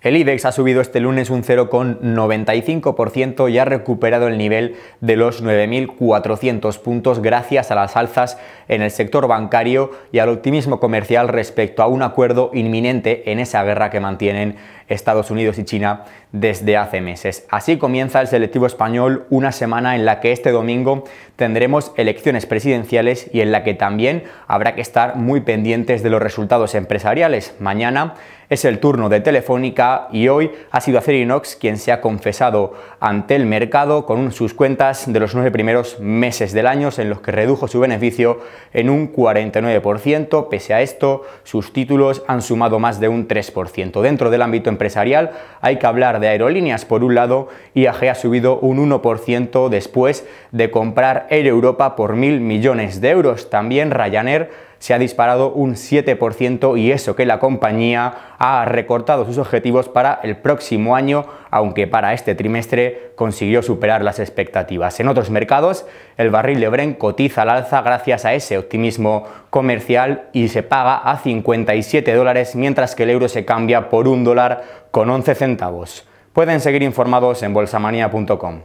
El IBEX ha subido este lunes un 0,95% y ha recuperado el nivel de los 9.400 puntos gracias a las alzas en el sector bancario y al optimismo comercial respecto a un acuerdo inminente en esa guerra que mantienen Estados Unidos y China desde hace meses. Así comienza el selectivo español una semana en la que este domingo tendremos elecciones presidenciales y en la que también habrá que estar muy pendientes de los resultados empresariales. Mañana es el turno de Telefónica y hoy ha sido Acerinox quien se ha confesado ante el mercado con sus cuentas de los nueve primeros meses del año en los que redujo su beneficio en un 49%. Pese a esto, sus títulos han sumado más de un 3%. Dentro del ámbito empresarial hay que hablar de aerolíneas por un lado. IAG ha subido un 1% después de comprar Air Europa por mil millones de euros. También Ryanair se ha disparado un 7% y eso que la compañía ha recortado sus objetivos para el próximo año, aunque para este trimestre consiguió superar las expectativas. En otros mercados, el barril de Brent cotiza al alza gracias a ese optimismo comercial y se paga a 57 dólares, mientras que el euro se cambia por un dólar con 11 centavos. Pueden seguir informados en bolsamanía.com.